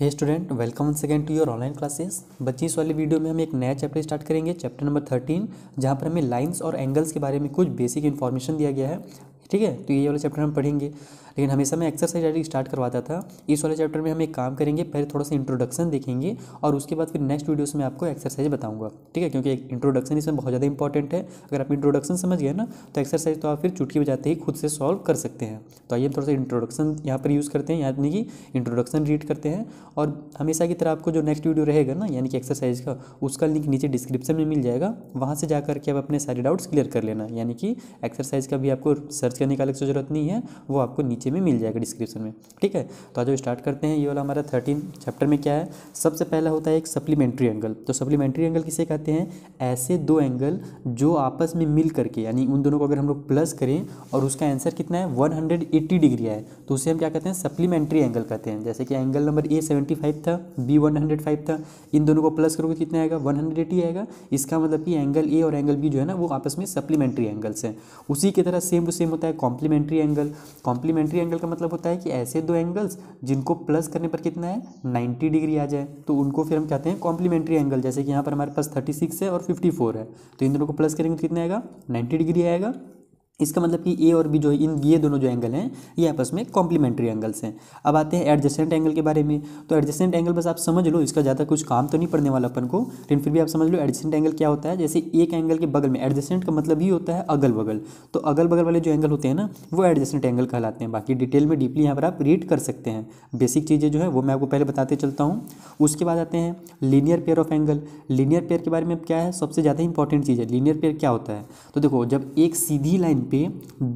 hey student welcome one second to your online classes बच्चे इस वाले वीडियो में हम एक नया चैप्टर स्टार्ट करेंगे चैप्टर नंबर थर्टीन जहाँ पर हमें लाइंस और एंगल्स के बारे में कुछ बेसिक इन्फॉर्मेशन दिया गया है ठीक है तो ये वाला चैप्टर हम पढ़ेंगे लेकिन हमेशा मैं एक्सरसाइज डायरी स्टार्ट करवाता था इस वाले चैप्टर में हम एक काम करेंगे पहले थोड़ा सा इंट्रोडक्शन देखेंगे और उसके बाद फिर नेक्स्ट वीडियोस में आपको एक्सरसाइज बताऊंगा ठीक है क्योंकि इंट्रोडक्शन इसमें बहुत ज़्यादा इंपॉर्टेंट है अगर आप इंट्रोडक्शन समझ गए ना तो एक्सरसाइज तो आप फिर चुटकी बजाते ही खुद से सॉल्व कर सकते हैं तो आइए हम थोड़ा सा इंट्रोडक्शन यहाँ पर यूज़ करते हैं यानी कि इंट्रोडक्शन रीड करते हैं और हमेशा की तरह आपको जो नेक्स्ट वीडियो रहेगा ना यानी कि एक्सरसाइज का उसका लिंक नीचे डिस्क्रिप्शन में मिल जाएगा वहाँ से जा करके आप अपने सारे डाउट्स क्लियर कर लेना यानी कि एक्सरसाइज का भी आपको सर्च करने का अलग से ज़रूरत नहीं है वो आपको नीचे नीचे में मिल जाएगा डिस्क्रिप्शन में ठीक है तो आज स्टार्ट करते हैं ये वाला हमारा थर्टीन चैप्टर में क्या है सबसे पहला होता है एक सप्लीमेंट्री एंगल तो सप्लीमेंट्री एंगल किसे कहते हैं ऐसे दो एंगल जो आपस में मिल करके यानी उन दोनों को अगर हम लोग प्लस करें और उसका आंसर कितना है वन डिग्री है तो उसे हम क्या कहते हैं सप्लीमेंट्री एंगल कहते हैं जैसे कि एंगल नंबर ए सेवेंटी था बी वन था इन दोनों को प्लस करोगे तो कितना आएगा वन आएगा इसका मतलब कि एंगल ए और एंगल बी जो है ना वो आपस में सप्लीमेंट्री एंगल्स हैं उसी की तरह सेम टू सेम होता है complementary angle complementary secondary angle का मतलब होता है कि ऐसे दो एंगल्स जिनको प्लस करने पर कितना है 90 डिग्री आ जाए तो उनको फिर हम कहते हैं कॉम्प्लीमेंट्री एंगल जैसे कि यहाँ पर हमारे पास 36 है और 54 है तो इन दोनों को प्लस करेंगे तो कितना आएगा 90 डिग्री आएगा इसका मतलब कि ए और बी जो इन ये दोनों जो एंगल हैं ये आपस में कॉम्प्लीमेंट्री एंगल्स हैं अब आते हैं एडजस्टेंट एंगल के बारे में तो एडजस्टेंट एंगल बस आप समझ लो इसका ज़्यादा कुछ काम तो नहीं पड़ने वाला अपन को लेकिन फिर भी आप समझ लो एडजस्टेंट एंगल क्या होता है जैसे एक एंगल के बगल में एडजस्टेंट का मतलब ही होता है अगल बगल तो अगल बगल वाले जो एंगल होते हैं ना वो एडजस्टेंट एंगल कहलाते हैं बाकी डिटेल में डीपली यहाँ पर आप रीड कर सकते हैं बेसिक चीज़ें जो है वो मैं आपको पहले बताते चलता हूँ उसके बाद आते हैं linear pair of angle linear pair के बारे में अब क्या है सबसे ज़्यादा इंपॉर्टेंट चीज़ है लीनियर पेयर क्या होता है तो देखो जब एक सीधी लाइन पे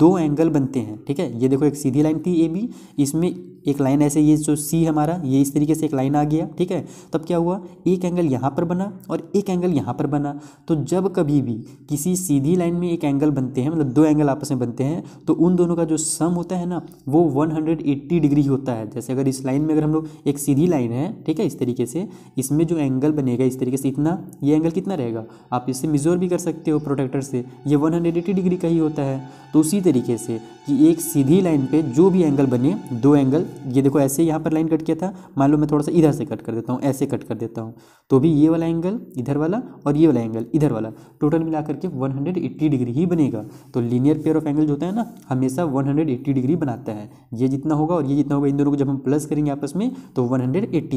दो एंगल बनते हैं ठीक है ये देखो एक सीधी लाइन थी ए बी इसमें एक लाइन ऐसे ये जो सी हमारा ये इस तरीके से एक लाइन आ गया ठीक है तब क्या हुआ एक एंगल यहाँ पर बना और एक एंगल यहाँ पर बना तो जब कभी भी किसी सीधी लाइन में एक एंगल बनते हैं मतलब दो एंगल आपस में बनते हैं तो उन दोनों का जो सम होता है ना वो 180 डिग्री होता है जैसे अगर इस लाइन में अगर हम लोग एक सीधी लाइन है ठीक है इस तरीके से इसमें जो एंगल बनेगा इस तरीके से इतना ये एंगल कितना रहेगा आप इससे मिजोर भी कर सकते हो प्रोटेक्टर से ये वन डिग्री का ही होता है तो उसी तरीके से कि एक सीधी लाइन पे जो भी एंगल बने दो एंगल ये देखो ऐसे यहाँ पर लाइन कट किया था मान लो मैं थोड़ा सा इधर से कट कर देता हूँ ऐसे कट कर देता हूँ तो भी ये वाला एंगल इधर वाला और ये वाला एंगल इधर वाला टोटल मिला करके वन डिग्री ही बनेगा तो लीनियर पेयर ऑफ एंगल जो होता है ना हमेशा वन डिग्री बनाता है ये जितना होगा और ये जितना होगा इन दोनों को जब हम प्लस करेंगे आपस में तो वन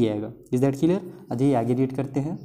आएगा इज दैट क्लियर अजय आगे रीड करते हैं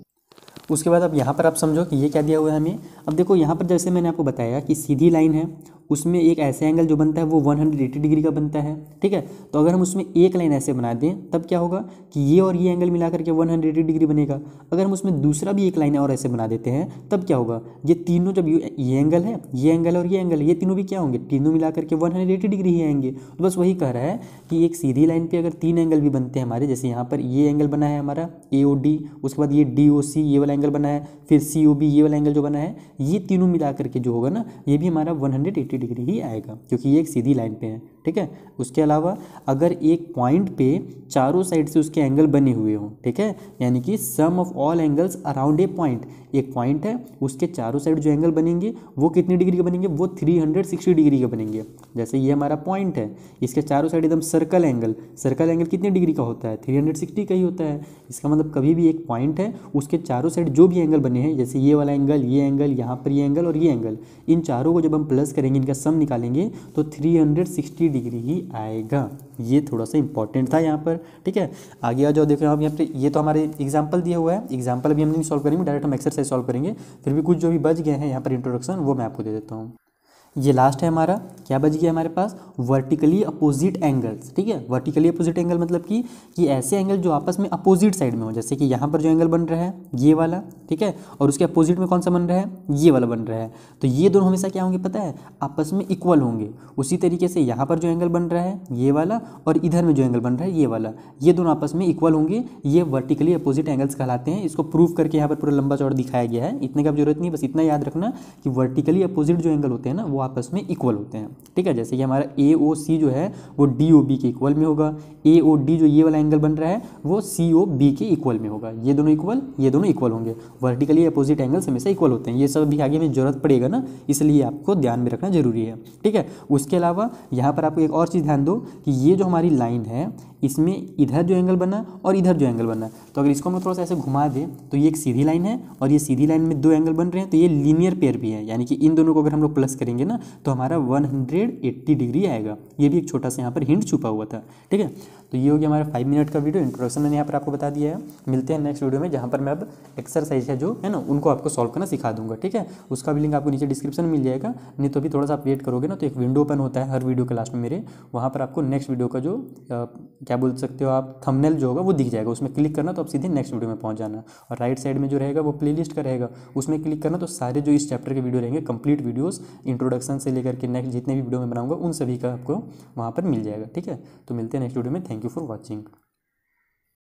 उसके बाद अब यहाँ पर आप समझो कि ये क्या दिया हुआ है हमें अब देखो यहाँ पर जैसे मैंने आपको बताया कि सीधी लाइन है उसमें एक ऐसे एंगल जो बनता है वो वन हंड्रेड डिग्री का बनता है ठीक है तो अगर हम उसमें एक लाइन ऐसे बना दें तब क्या होगा कि ये और ये एंगल मिला करके वन हंड्रेड डिग्री बनेगा अगर हम उसमें दूसरा भी एक लाइन और ऐसे बना देते हैं तब क्या होगा ये तीनों जब ये एंगल है ये एंगल और ये एंगल ये तीनों भी क्या होंगे तीनों मिला करके वन हंड्रेड डिग्री ही आएंगे तो बस वही कह रहा है कि एक सीधी लाइन पर अगर तीन एंगल भी बनते हैं हमारे जैसे यहाँ पर ये एंगल बना है हमारा ए ओ डी उसके बाद ये डी ओ सी ये वाला एंगल बना है फिर सी ओ बी ये वाला एंगल जो बना है ये तीनों मिला करके जो होगा ना ये भी हमारा वन हंड्रेड डिग्री ही आएगा क्योंकि ये एक सीधी लाइन पे है ठीक है उसके अलावा अगर एक पॉइंट पे चारों साइड से उसके एंगल बने हुए हों ठीक है यानी कि sum of all angles around a point एक पॉइंट है उसके चारों साइड जो एंगल बनेंगे वो कितनी डिग्री के बनेंगे वो 360 डिग्री के बनेंगे जैसे ये हमारा पॉइंट है इसके चारों साइड एकदम सर्कल एंगल सर्कल एंगल कितने डिग्री का होता है सिक्सटी का ही होता है इसका मतलब कभी भी एक पॉइंट है उसके चारों साइड जो भी एंगल बने हैं जैसे ये वाला एंगल ये एंगल यहाँ पर ये एंगल और ये एंगल इन चारों को जब हम प्लस करेंगे इनका का सम निकालेंगे तो 360 डिग्री ही आएगा ये थोड़ा सा इंपॉर्टेंट था यहाँ पर ठीक है आगे आ जाओ देखो आप यहाँ पे ये तो हमारे एग्जाम्पल दिया हुआ है एग्जाम्पल भी हम नहीं सॉल्व करेंगे डायरेक्ट हम एक्सरसाइज सॉल्व करेंगे फिर भी कुछ जो भी बच गए हैं यहाँ पर इंट्रोडक्शन वो मैं आपको दे देता हूँ ये लास्ट है हमारा क्या बच गया हमारे पास वर्टिकली अपोजिट एंगल्स ठीक है वर्टिकली अपोजिट एंगल मतलब कि ये ऐसे एंगल जो आपस में अपोजिट साइड में हो जैसे कि यहाँ पर जो एंगल बन रहा है ये वाला ठीक है और उसके अपोजिट में कौन सा बन रहा है ये वाला बन रहा है तो ये दोनों हमेशा क्या होंगे पता है आपस में इक्वल होंगे उसी तरीके से यहाँ पर जो एंगल बन रहा है ये वाला और इधर में जो एंगल बन रहा है ये वाला ये दोनों आपस में इक्वल होंगे ये वर्टिकली अपोजिट एंगल्स कहलाते हैं इसको प्रूव करके यहाँ पर पूरा लंबा चौड़ दिखाया गया है इतने का जरूरत नहीं बस इतना याद रखना कि वर्टिकली अपोजिट जो एंगल होते हैं ना वो आपस में इक्वल होते हैं ठीक है जैसे कि हमारा ए ओ सी जो है वो डी ओ बी के इक्वल में होगा ए ओ डी जो ये वाला एंगल बन रहा है वो सी ओ बी के इक्वल में होगा ये दोनों इक्वल ये दोनों इक्वल होंगे वर्टिकली अपोजिट एंगल्स हमेशा इक्वल होते हैं ये सब भी आगे में जरूरत पड़ेगा ना इसलिए आपको ध्यान में रखना जरूरी है ठीक है उसके अलावा यहाँ पर आपको एक और चीज़ ध्यान दो कि ये जो हमारी लाइन है इसमें इधर जो एंगल बना और इधर जो एंगल बना तो अगर इसको हम थोड़ा सा ऐसे घुमा दें तो ये एक सीधी लाइन है और ये सीधी लाइन में दो एंगल बन रहे हैं तो ये लीनियर पेयर भी है यानी कि इन दोनों को अगर हम लोग प्लस करेंगे ना तो हमारा 180 डिग्री आएगा ये भी एक छोटा सा यहाँ पर हिंट छुपा हुआ था ठीक है तो ये हो गया हमारा फाइव मिनट का वीडियो इंट्रोडक्शन मैंने यहाँ पर आपको बता दिया है मिलते हैं नेक्स्ट वीडियो में जहाँ पर मैं अब एक्सरसाइज है जो है ना उनको आपको सॉल्व करना सिखा दूंगा ठीक है उसका भी लिंक आपको नीचे डिस्क्रिप्शन में मिल जाएगा नहीं तो भी थोड़ा सा आप वेट करोगे ना तो एक विंडो ओपन होता है हर वीडियो के लास्ट में मेरे वहाँ पर आपको नेक्स्ट वीडियो का जो आ, क्या बोल सकते हो आप थंबनेल जो होगा वो दिख जाएगा उसमें क्लिक करना तो आप सीधे नेक्स्ट वीडियो में पहुंच जाना और राइट साइड में जो रहेगा वो प्लेलिस्ट का रहेगा उसमें क्लिक करना तो सारे जो इस चैप्टर के वीडियो रहेंगे कंप्लीट वीडियोस इंट्रोडक्शन से लेकर के नेक्स्ट जितने भी वीडियो मैं बनाऊंगा उन सभी का आपको वहाँ पर मिल जाएगा ठीक है तो मिलते हैं नेक्स्ट वीडियो में थैंक यू फॉर वॉचिंग